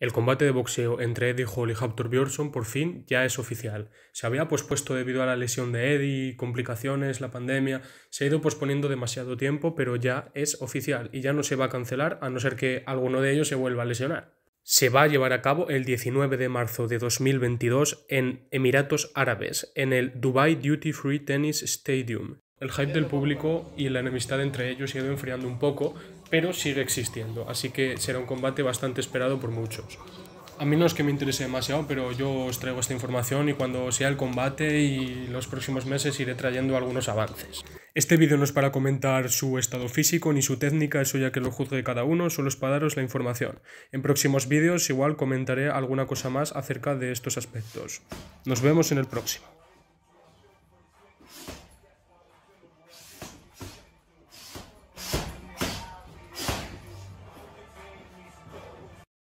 El combate de boxeo entre Eddie Hall y Haptor por fin ya es oficial. Se había pospuesto debido a la lesión de Eddie, complicaciones, la pandemia. Se ha ido posponiendo demasiado tiempo, pero ya es oficial y ya no se va a cancelar a no ser que alguno de ellos se vuelva a lesionar. Se va a llevar a cabo el 19 de marzo de 2022 en Emiratos Árabes, en el Dubai Duty Free Tennis Stadium el hype del público y la enemistad entre ellos ha ido enfriando un poco, pero sigue existiendo, así que será un combate bastante esperado por muchos. A mí no es que me interese demasiado, pero yo os traigo esta información y cuando sea el combate y los próximos meses iré trayendo algunos avances. Este vídeo no es para comentar su estado físico ni su técnica, eso ya que lo juzgue cada uno, solo es para daros la información. En próximos vídeos igual comentaré alguna cosa más acerca de estos aspectos. Nos vemos en el próximo.